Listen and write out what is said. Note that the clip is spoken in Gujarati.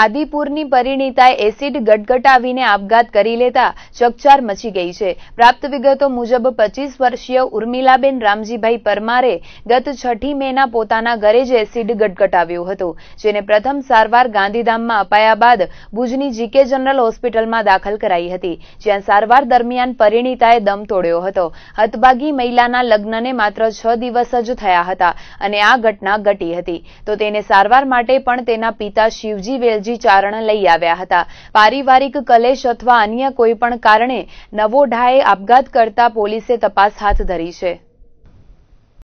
આદિપુરની પરિણીતાએ એસિડ ગટગટાવીને આપઘાત કરી લેતા ચકચાર મચી ગઈ છે પ્રાપ્ત વિગતો મુજબ પચીસ વર્ષીય ઉર્મિલાબેન રામજીભાઈ પરમારે ગત છઠ્ઠી મેના પોતાના ઘરે જ એસિડ ગટગટાવ્યું હતું જેને પ્રથમ સારવાર ગાંધીધામમાં અપાયા બાદ ભુજની જીકે જનરલ હોસ્પિટલમાં દાખલ કરાઈ હતી જ્યાં સારવાર દરમિયાન પરિણીતાએ દમ તોડ્યો હતો હતભાગી મહિલાના લગ્નને માત્ર છ દિવસ જ થયા હતા અને આ ઘટના ઘટી હતી તો તેને સારવાર માટે પણ તેના પિતા શિવજી વેલ અરજી ચારણ લઈ આવ્યા હતા પારિવારિક કલેશ અથવા અન્ય કોઈપણ કારણે નવોઢાએ આપઘાત કરતા પોલીસે તપાસ હાથ ધરી છે